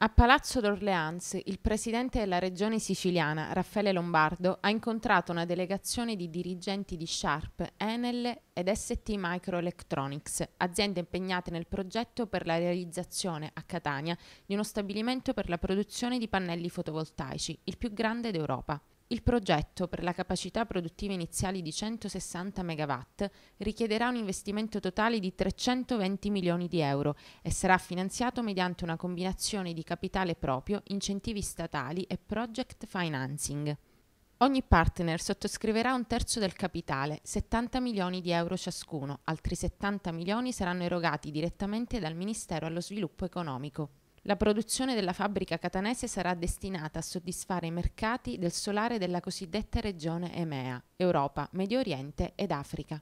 A Palazzo d'Orleans il presidente della regione siciliana, Raffaele Lombardo, ha incontrato una delegazione di dirigenti di Sharp, Enel ed ST Microelectronics, aziende impegnate nel progetto per la realizzazione a Catania di uno stabilimento per la produzione di pannelli fotovoltaici, il più grande d'Europa. Il progetto, per la capacità produttiva iniziale di 160 MW, richiederà un investimento totale di 320 milioni di euro e sarà finanziato mediante una combinazione di capitale proprio, incentivi statali e project financing. Ogni partner sottoscriverà un terzo del capitale, 70 milioni di euro ciascuno, altri 70 milioni saranno erogati direttamente dal Ministero allo Sviluppo Economico. La produzione della fabbrica catanese sarà destinata a soddisfare i mercati del solare della cosiddetta regione EMEA, Europa, Medio Oriente ed Africa.